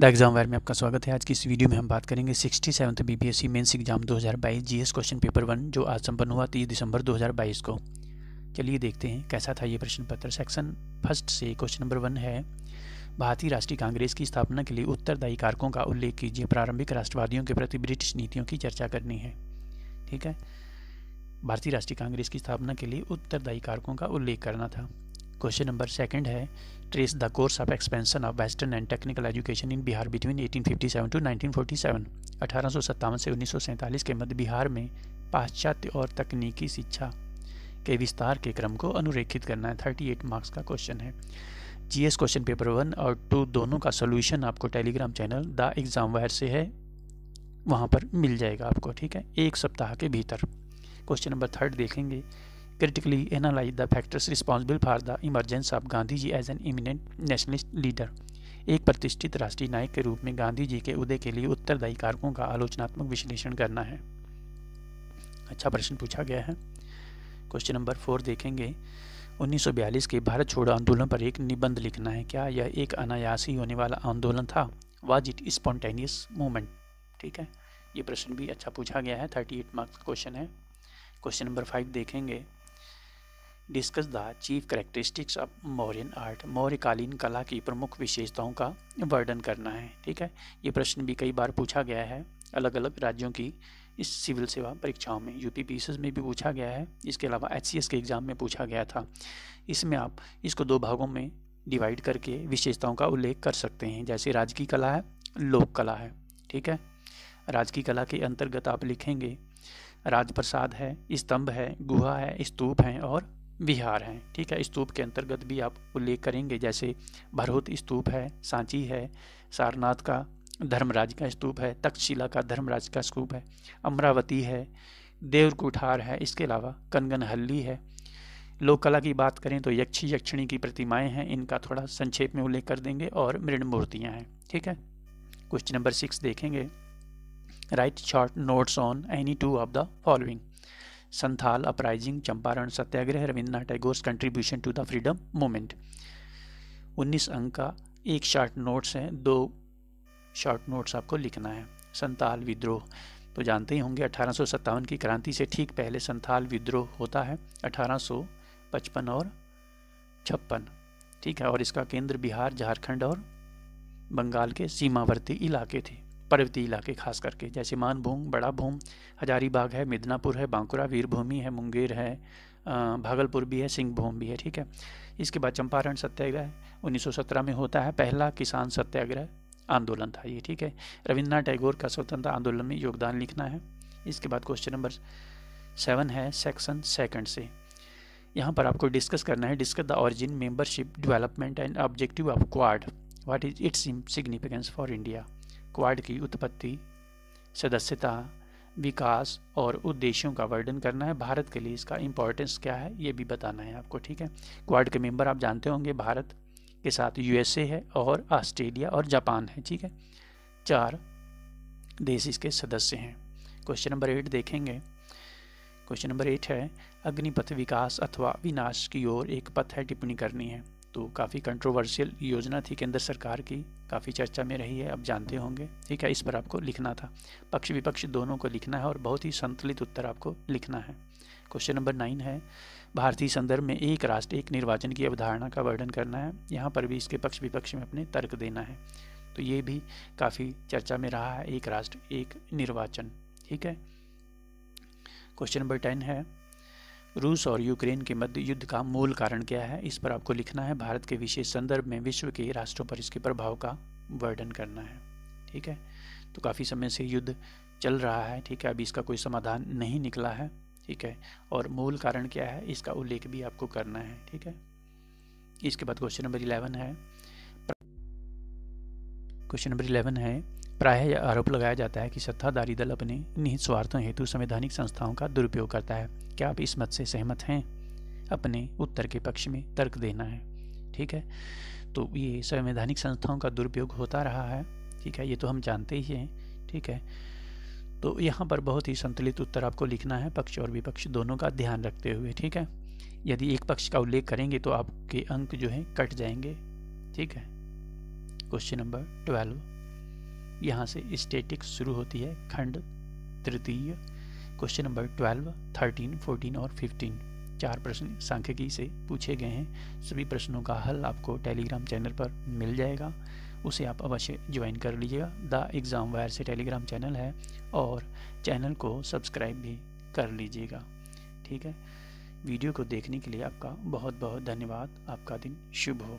The exam wire में आपका स्वागत है आज की इस वीडियो में हम बात करेंगे sixty seventh B P S C mains exam दो हज़ार बाईस G S question paper one जो आज संपन्न हुआ तीस दिसंबर दो हज़ार बाईस को चलिए देखते हैं कैसा था ये प्रश्न पत्र सेक्शन फर्स्ट से क्वेश्चन नंबर वन है भारतीय राष्ट्रीय कांग्रेस की स्थापना के लिए उत्तरदायी कारकों का उल्लेख कीजिए प्रारंभिक राष्ट्रवादियों के प्रति ब्रिटिश नीतियों की चर्चा करनी है ठीक है भारतीय राष्ट्रीय कांग्रेस की स्थापना के लिए उत्तरदायी कारकों का उल्लेख करना था क्वेश्चन नंबर सेकंड है trace the course of expansion of western and technical education in Bihar between 1857 to 1947 अठारह से उन्नीस के मध्य बिहार में पाश्चात्य और तकनीकी शिक्षा के विस्तार के क्रम को अनुरेखित करना है थर्टी मार्क्स का क्वेश्चन है जीएस क्वेश्चन पेपर वन और टू दोनों का सोल्यूशन आपको Telegram channel the exam wire से है वहाँ पर मिल जाएगा आपको ठीक है एक सप्ताह के भीतर क्वेश्चन नंबर थर्ड देखेंगे critically analyze the factors responsible for the emergence of Gandhi ji as an eminent nationalist leader. एक प्रतिष्ठित राष्ट्रीय नायक के रूप में गांधी जी के उदय के लिए उत्तरदायी कारकों का आलोचनात्मक विश्लेषण करना है अच्छा प्रश्न पूछा गया है क्वेश्चन नंबर फोर देखेंगे 1942 के भारत छोड़ो आंदोलन पर एक निबंध लिखना है क्या यह एक अनायास ही होने वाला आंदोलन था वाज इट स्पॉन्टेनियस मूवमेंट ठीक है ये प्रश्न भी अच्छा पूछा गया है थर्टी मार्क्स क्वेश्चन है क्वेश्चन नंबर फाइव देखेंगे discuss the chief characteristics of Mauryan art मौर्यकालीन कला की प्रमुख विशेषताओं का वर्णन करना है ठीक है ये प्रश्न भी कई बार पूछा गया है अलग अलग राज्यों की इस सिविल सेवा परीक्षाओं में यू पी में भी पूछा गया है इसके अलावा एच के एग्ज़ाम में पूछा गया था इसमें आप इसको दो भागों में डिवाइड करके विशेषताओं का उल्लेख कर सकते हैं जैसे राजकीय कला है लोक कला है ठीक है राजकीय कला के अंतर्गत आप लिखेंगे राजप्रसाद है स्तंभ है गुहा है स्तूप हैं और विहार हैं ठीक है स्तूप के अंतर्गत भी आप उल्लेख करेंगे जैसे भरहुत स्तूप है सांची है सारनाथ का धर्मराज का स्तूप है तक्षशिला का धर्मराज का स्तूप है अमरावती है देवर है इसके अलावा कनगन हल्ली है लोक कला की बात करें तो यक्षी यक्षिणी की प्रतिमाएं हैं इनका थोड़ा संक्षेप में उल्लेख कर देंगे और मृण मूर्तियाँ हैं ठीक है क्वेश्चन नंबर सिक्स देखेंगे write short notes on any two of the following Santhal uprising Champaran Satyagraha Rabindranath Tagore's contribution to the freedom movement 19 अंक का एक शार्ट नोट्स हैं दो शार्ट नोट्स आपको लिखना है संथाल विद्रोह तो जानते ही होंगे अठारह की क्रांति से ठीक पहले संथाल विद्रोह होता है अठारह और छप्पन ठीक है और इसका केंद्र बिहार झारखंड और बंगाल के सीमावर्ती इलाके थे पर्वतीय इलाके खास करके जैसे मानभूम बड़ा भूम हजारीबाग है मिदनापुर है बांकुरा वीरभूमि है मुंगेर है भागलपुर भी है सिंहभूम भी है ठीक है इसके बाद चंपारण सत्याग्रह 1917 में होता है पहला किसान सत्याग्रह आंदोलन था ये ठीक है रविन्द्रनाथ टैगोर का स्वतंत्रता आंदोलन में योगदान लिखना है इसके बाद क्वेश्चन नंबर सेवन है सेक्शन सेकंड से यहाँ पर आपको डिस्कस करना है discuss the origin membership development and objective of Quad what is its significance for India Quad की उत्पत्ति सदस्यता विकास और उद्देश्यों का वर्णन करना है भारत के लिए इसका इम्पोर्टेंस क्या है ये भी बताना है आपको ठीक है क्वाड के मेंबर आप जानते होंगे भारत के साथ यूएसए है और ऑस्ट्रेलिया और जापान है ठीक है चार देश इसके सदस्य हैं क्वेश्चन नंबर एट देखेंगे क्वेश्चन नंबर एट है अग्निपथ विकास अथवा विनाश की ओर एक पथ है टिप्पणी करनी है तो काफ़ी कंट्रोवर्शियल योजना थी केंद्र सरकार की काफ़ी चर्चा में रही है आप जानते होंगे ठीक है इस पर आपको लिखना था पक्ष विपक्ष दोनों को लिखना है और बहुत ही संतुलित उत्तर आपको लिखना है क्वेश्चन नंबर नाइन है भारतीय संदर्भ में एक राष्ट्र एक निर्वाचन की अवधारणा का वर्णन करना है यहाँ पर भी इसके पक्ष विपक्ष में अपने तर्क देना है तो ये भी काफ़ी चर्चा में रहा है एक राष्ट्र एक निर्वाचन ठीक है क्वेश्चन नंबर टेन है रूस और यूक्रेन के मध्य युद्ध का मूल कारण क्या है इस पर आपको लिखना है भारत के विशेष संदर्भ में विश्व के राष्ट्रों पर इसके प्रभाव का वर्णन करना है ठीक है तो काफ़ी समय से युद्ध चल रहा है ठीक है अभी इसका कोई समाधान नहीं निकला है ठीक है और मूल कारण क्या है इसका उल्लेख भी आपको करना है ठीक है इसके बाद क्वेश्चन नंबर इलेवन है क्वेश्चन नंबर इलेवन है प्रायः यह आरोप लगाया जाता है कि सत्ताधारी दल अपने निहित स्वार्थों हेतु संवैधानिक संस्थाओं का दुरुपयोग करता है क्या आप इस मत से सहमत हैं अपने उत्तर के पक्ष में तर्क देना है ठीक है तो ये संवैधानिक संस्थाओं का दुरुपयोग होता रहा है ठीक है ये तो हम जानते ही हैं ठीक है तो यहाँ पर बहुत ही संतुलित उत्तर आपको लिखना है पक्ष और विपक्ष दोनों का ध्यान रखते हुए ठीक है यदि एक पक्ष का उल्लेख करेंगे तो आपके अंक जो हैं कट जाएंगे ठीक है क्वेश्चन नंबर ट्वेल्व यहाँ से स्टेटिक शुरू होती है खंड तृतीय question number twelve thirteen fourteen और फिफ्टीन चार प्रश्न सांख्यिकी से पूछे गए हैं सभी प्रश्नों का हल आपको टेलीग्राम चैनल पर मिल जाएगा उसे आप अवश्य ज्वाइन कर लीजिएगा द एग्ज़ाम वायर से टेलीग्राम चैनल है और चैनल को सब्सक्राइब भी कर लीजिएगा ठीक है वीडियो को देखने के लिए आपका बहुत बहुत धन्यवाद आपका दिन शुभ हो